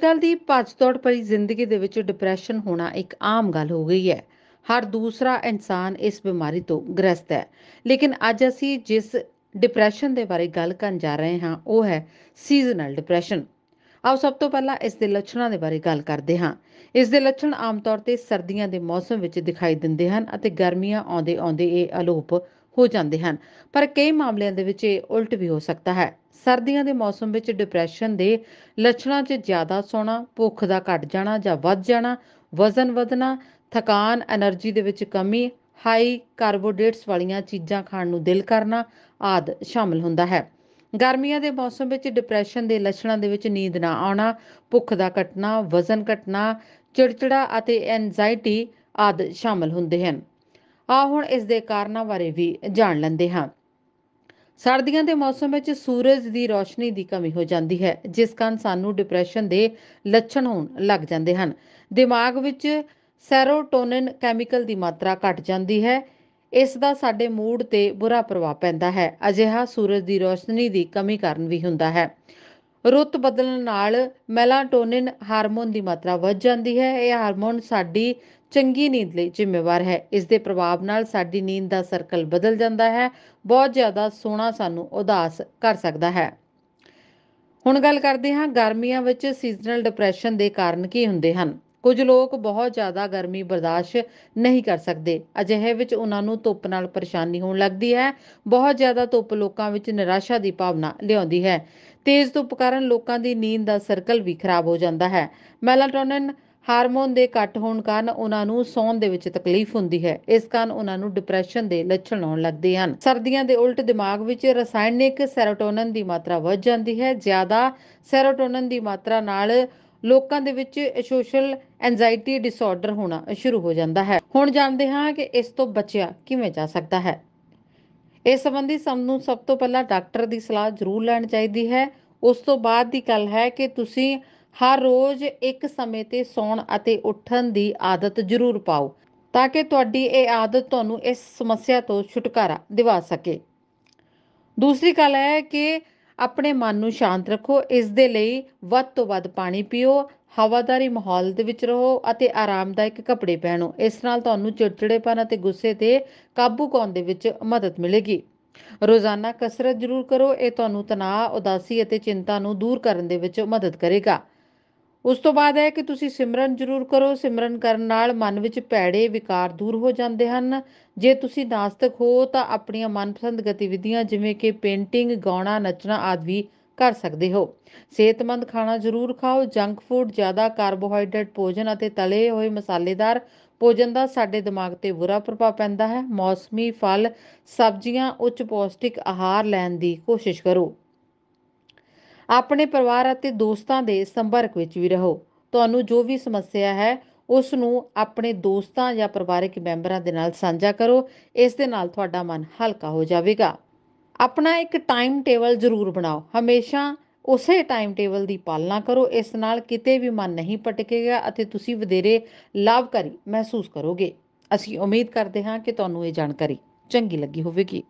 ਕੱਲ ਦੀ ਭੱਜ-ਦੌੜ ਭਰੀ ਜ਼ਿੰਦਗੀ ਦੇ ਵਿੱਚ ਡਿਪਰੈਸ਼ਨ ਹੋਣਾ ਇੱਕ ਆਮ ਗੱਲ ਹੋ ਗਈ ਹੈ ਹਰ ਦੂਸਰਾ ਇਨਸਾਨ ਇਸ ਬਿਮਾਰੀ ਤੋਂ ਗ੍ਰਸਤ ਹੈ ਲੇਕਿਨ ਅੱਜ ਅਸੀਂ ਜਿਸ ਡਿਪਰੈਸ਼ਨ ਦੇ ਬਾਰੇ ਗੱਲ ਕਰਨ ਜਾ ਰਹੇ ਹਾਂ ਉਹ ਹੈ ਸੀਜ਼ਨਲ ਡਿਪਰੈਸ਼ਨ ਆਓ ਸਭ ਤੋਂ ਪਹਿਲਾਂ ਇਸ ਦੇ ਲੱਛਣਾਂ ਦੇ ਬਾਰੇ ਗੱਲ ਕਰਦੇ ਹਾਂ ਇਸ ਦੇ ਲੱਛਣ ਆਮ ਤੌਰ ਤੇ ਸਰਦੀਆਂ ਦੇ ਮੌਸਮ ਵਿੱਚ ਦਿਖਾਈ ਦਿੰਦੇ ਹਨ ਅਤੇ ਗਰਮੀਆਂ ਆਉਂਦੇ ਆਉਂਦੇ ਇਹ ਅਲੋਪ ਹੋ ਜਾਂਦੇ ਹਨ ਪਰ ਕਈ ਮਾਮਲਿਆਂ ਦੇ ਵਿੱਚ ਇਹ ਉਲਟ ਵੀ ਹੋ ਸਕਦਾ ਹੈ ਸਰਦੀਆਂ ਦੇ ਮੌਸਮ ਵਿੱਚ ਡਿਪਰੈਸ਼ਨ ਦੇ ਲੱਛਣਾਂ 'ਚ ਜ਼ਿਆਦਾ ਸੌਣਾ ਭੁੱਖ ਦਾ ਘਟ ਜਾਣਾ ਜਾਂ ਵੱਧ ਜਾਣਾ ਵਜ਼ਨ ਵਧਣਾ ਥਕਾਨ એનર્ਜੀ ਦੇ ਵਿੱਚ ਕਮੀ ਹਾਈ ਕਾਰਬੋਹਾਈਡਰੇਟਸ ਵਾਲੀਆਂ ਚੀਜ਼ਾਂ ਖਾਣ ਨੂੰ ਦਿਲ ਕਰਨਾ ਆਦ ਸ਼ਾਮਲ ਹੁੰਦਾ ਹੈ ਗਰਮੀਆਂ ਦੇ ਮੌਸਮ ਵਿੱਚ ਡਿਪਰੈਸ਼ਨ ਦੇ ਲੱਛਣਾਂ ਦੇ ਵਿੱਚ ਨੀਂਦ ਨਾ ਆਉਣਾ ਭੁੱਖ ਦਾ ਘਟਣਾ ਵਜ਼ਨ ਘਟਣਾ ਚਿੜਚਿੜਾ ਅਤੇ ਐਂਜ਼ਾਇਟੀ ਆਦ ਸ਼ਾਮਲ ਹੁੰਦੇ ਹਨ ਆ ਹੁਣ ਇਸ ਦੇ ਕਾਰਨਾਂ ਬਾਰੇ ਵੀ ਜਾਣ ਲੈਂਦੇ ਹਾਂ ਸਰਦੀਆਂ ਦੇ ਮੌਸਮ ਵਿੱਚ ਸੂਰਜ ਦੀ ਰੋਸ਼ਨੀ ਦੀ ਕਮੀ ਹੋ ਜਾਂਦੀ ਹੈ ਜਿਸ ਕਾਰਨ ਸਾਨੂੰ ਡਿਪਰੈਸ਼ਨ ਦੇ ਲੱਛਣ ਹੋਣ ਲੱਗ ਜਾਂਦੇ ਹਨ ਦਿਮਾਗ ਵਿੱਚ ਸੈਰੋਟੋਨਿਨ ਕੈਮੀਕਲ ਦੀ ਮਾਤਰਾ ਘਟ ਜਾਂਦੀ ਹੈ ਇਸ ਦਾ ਸਾਡੇ ਮੂਡ ਤੇ ਬੁਰਾ ਪ੍ਰਭਾਵ ਪੈਂਦਾ ਹੈ ਅਜਿਹਾ ਸੂਰਜ ਦੀ ਰੋਸ਼ਨੀ ਦੀ ਕਮੀ ਕਾਰਨ ਵੀ ਹੁੰਦਾ ਹੈ ਰੁੱਤ ਬਦਲਣ ਨਾਲ ਮੈਲਾਟੋਨਿਨ ਹਾਰਮੋਨ ਦੀ ਮਾਤਰਾ ਵੱਧ ਜਾਂਦੀ ਹੈ ਇਹ ਹਾਰਮੋਨ ਸਾਡੀ ਚੰਗੀ ਨੀਂਦ ਲਈ ਜ਼ਿੰਮੇਵਾਰ ਹੈ ਇਸ ਦੇ ਪ੍ਰਭਾਵ ਨਾਲ ਸਾਡੀ ਨੀਂਦ ਦਾ ਸਰਕਲ ਬਦਲ ਜਾਂਦਾ ਹੈ ਬਹੁਤ ਜ਼ਿਆਦਾ ਸੋਣਾ ਸਾਨੂੰ ਉਦਾਸ ਕਰ ਸਕਦਾ ਹੈ ਹੁਣ ਗੱਲ ਕਰਦੇ ਹਾਂ ਗਰਮੀਆਂ ਵਿੱਚ ਸੀਜ਼ਨਲ ਡਿਪਰੈਸ਼ਨ ਦੇ ਕਾਰਨ ਕੀ ਹੁੰਦੇ ਹਨ ਕੁਝ ਲੋਕ ਬਹੁਤ ਜ਼ਿਆਦਾ ਗਰਮੀ ਬਰਦਾਸ਼ਤ ਨਹੀਂ ਕਰ ਸਕਦੇ ਅਜਿਹੇ ਵਿੱਚ ਉਹਨਾਂ ਨੂੰ ਧੁੱਪ ਨਾਲ ਪਰੇਸ਼ਾਨੀ ਹੋਣ ਲੱਗਦੀ ਹੈ ਬਹੁਤ ਜ਼ਿਆਦਾ ਧੁੱਪ ਲੋਕਾਂ ਵਿੱਚ ਨਿਰਾਸ਼ਾ ਦੀ ਭਾਵਨਾ ਲਿਆਉਂਦੀ ਹੈ ਤੇਜ਼ ਧੁੱਪ ਕਾਰਨ ਲੋਕਾਂ ਦੀ ਨੀਂਦ ਦਾ ਸਰਕਲ ਵੀ ਖਰਾਬ ਹੋ ਜਾਂਦਾ ਹੈ ਮੈਲਾਟੋਨਿਨ ਹਾਰਮੋਨ ਦੇ ਘੱਟ ਹੋਣ ਕਾਰਨ ਉਹਨਾਂ ਨੂੰ ਸੌਣ ਦੇ ਵਿੱਚ ਤਕਲੀਫ ਹੁੰਦੀ ਹੈ ਇਸ ਕਾਰਨ ਉਹਨਾਂ ਨੂੰ ਡਿਪਰੈਸ਼ਨ ਦੇ ਲੱਛਣ ਆਉਣ ਲੱਗਦੇ ਹਨ ਸਰਦੀਆਂ ਦੇ ਉਲਟ ਦਿਮਾਗ ਵਿੱਚ ਰਸਾਇਣਿਕ ਸੈਰੋਟੋਨਿਨ ਦੀ ਮਾਤਰਾ ਵੱਧ ਜਾਂਦੀ ਹੈ ਜ਼ਿਆਦਾ ਸੈਰੋਟੋਨਿਨ ਦੀ ਮਾਤਰਾ ਨਾਲ ਲੋਕਾਂ ਦੇ ਵਿੱਚ ਸੋਸ਼ਲ ਐਂਜ਼ਾਇਟੀ ਡਿਸਆਰਡਰ ਹੋਣਾ ਸ਼ੁਰੂ ਹੋ ਜਾਂਦਾ ਹੈ ਹੁਣ ਜਾਣਦੇ ਹਾਂ ਕਿ ਇਸ ਤੋਂ ਬਚਿਆ ਕਿਵੇਂ ਜਾ ਸਕਦਾ ਹੈ ਇਸ ਸੰਬੰਧੀ ਸਭ ਨੂੰ ਸਭ ਤੋਂ ਪਹਿਲਾਂ ਡਾਕਟਰ ਦੀ ਸਲਾਹ ਜ਼ਰੂਰ ਲੈਣੀ ਚਾਹੀਦੀ ਹੈ ਉਸ ਤੋਂ ਬਾਅਦ ਦੀ ਗੱਲ ਹੈ ਕਿ ਤੁਸੀਂ ਹਰ ਰੋਜ਼ ਇੱਕ ਸਮੇਂ ਤੇ ਸੌਣ ਅਤੇ ਉੱਠਣ ਦੀ ਆਦਤ ਜ਼ਰੂਰ ਪਾਓ ਤਾਂ ਕਿ ਤੁਹਾਡੀ ਇਹ ਆਦਤ ਤੁਹਾਨੂੰ ਇਸ ਸਮੱਸਿਆ ਤੋਂ ਛੁਟਕਾਰਾ ਦਿਵਾ ਸਕੇ ਦੂਸਰੀ ਗੱਲ ਹੈ ਕਿ ਆਪਣੇ ਮਨ ਨੂੰ ਸ਼ਾਂਤ ਰੱਖੋ ਇਸ ਦੇ ਲਈ ਵੱਧ ਤੋਂ ਵੱਧ ਪਾਣੀ ਪੀਓ ਹਵਾਦਾਰੀ ਮਾਹੌਲ ਦੇ ਵਿੱਚ ਰਹੋ ਅਤੇ ਆਰਾਮਦਾਇਕ ਕੱਪੜੇ ਪਹਿਨੋ ਇਸ ਨਾਲ ਤੁਹਾਨੂੰ ਚਿੜਚਿੜੇਪਨ ਅਤੇ ਗੁੱਸੇ ਤੇ ਕਾਬੂ ਕਰਨ ਦੇ ਵਿੱਚ ਮਦਦ ਮਿਲੇਗੀ ਰੋਜ਼ਾਨਾ ਕਸਰਤ ਜ਼ਰੂਰ ਕਰੋ ਇਹ ਤੁਹਾਨੂੰ ਤਣਾਅ ਉਦਾਸੀ ਅਤੇ ਚਿੰਤਾ ਨੂੰ ਦੂਰ ਕਰਨ ਦੇ ਵਿੱਚ ਮਦਦ ਕਰੇਗਾ ਉਸ ਤੋਂ ਬਾਅਦ ਹੈ ਕਿ ਤੁਸੀਂ ਸਿਮਰਨ ਜ਼ਰੂਰ ਕਰੋ ਸਿਮਰਨ ਕਰਨ ਨਾਲ ਮਨ ਵਿੱਚ ਭੈੜੇ ਵਿਕਾਰ ਦੂਰ ਹੋ ਜਾਂਦੇ ਹਨ ਜੇ ਤੁਸੀਂ ਨਾਸਤਕ ਹੋ ਤਾਂ ਆਪਣੀਆਂ ਮਨਪਸੰਦ ਗਤੀਵਿਧੀਆਂ ਜਿਵੇਂ ਕਿ ਪੇਂਟਿੰਗ ਗਾਉਣਾ ਨੱਚਣਾ ਆਦਿ ਵੀ ਕਰ ਸਕਦੇ ਹੋ ਸਿਹਤਮੰਦ ਖਾਣਾ ਜ਼ਰੂਰ ਖਾਓ ਜੰਕ ਫੂਡ ਜ਼ਿਆਦਾ ਕਾਰਬੋਹਾਈਡਰੇਟ ਭੋਜਨ ਅਤੇ ਤਲੇ ਹੋਏ ਮਸਾਲੇਦਾਰ ਭੋਜਨ ਦਾ ਸਾਡੇ ਦਿਮਾਗ ਤੇ ਬੁਰਾ ਪ੍ਰਭਾਵ ਪੈਂਦਾ ਹੈ ਮੌਸਮੀ ਫਲ ਸਬਜ਼ੀਆਂ ਉੱਚ ਪੌਸ਼ਟਿਕ ਆਹਾਰ ਲੈਣ ਦੀ ਕੋਸ਼ਿਸ਼ ਕਰੋ ਆਪਣੇ ਪਰਿਵਾਰ ਅਤੇ ਦੋਸਤਾਂ ਦੇ ਸੰਪਰਕ ਵਿੱਚ ਵੀ ਰਹੋ ਤੁਹਾਨੂੰ ਜੋ ਵੀ ਸਮੱਸਿਆ ਹੈ ਉਸ ਨੂੰ ਆਪਣੇ ਦੋਸਤਾਂ ਜਾਂ ਪਰਿਵਾਰਕ ਮੈਂਬਰਾਂ ਦੇ ਨਾਲ ਸਾਂਝਾ ਕਰੋ ਇਸ ਦੇ ਨਾਲ ਤੁਹਾਡਾ ਮਨ ਹਲਕਾ ਹੋ ਜਾਵੇਗਾ ਆਪਣਾ ਇੱਕ ਟਾਈਮ ਟੇਬਲ ਜ਼ਰੂਰ ਬਣਾਓ ਹਮੇਸ਼ਾ ਉਸੇ ਟਾਈਮ ਟੇਬਲ ਦੀ ਪਾਲਣਾ ਕਰੋ ਇਸ ਨਾਲ ਕਿਤੇ ਵੀ ਮਨ ਨਹੀਂ ਭਟਕੇਗਾ ਅਤੇ ਤੁਸੀਂ ਵਧੇਰੇ ਲਾਭਕਾਰੀ ਮਹਿਸੂਸ ਕਰੋਗੇ ਅਸੀਂ ਉਮੀਦ ਕਰਦੇ ਹਾਂ ਕਿ ਤੁਹਾਨੂੰ ਇਹ ਜਾਣਕਾਰੀ ਚੰਗੀ ਲੱਗੀ ਹੋਵੇਗੀ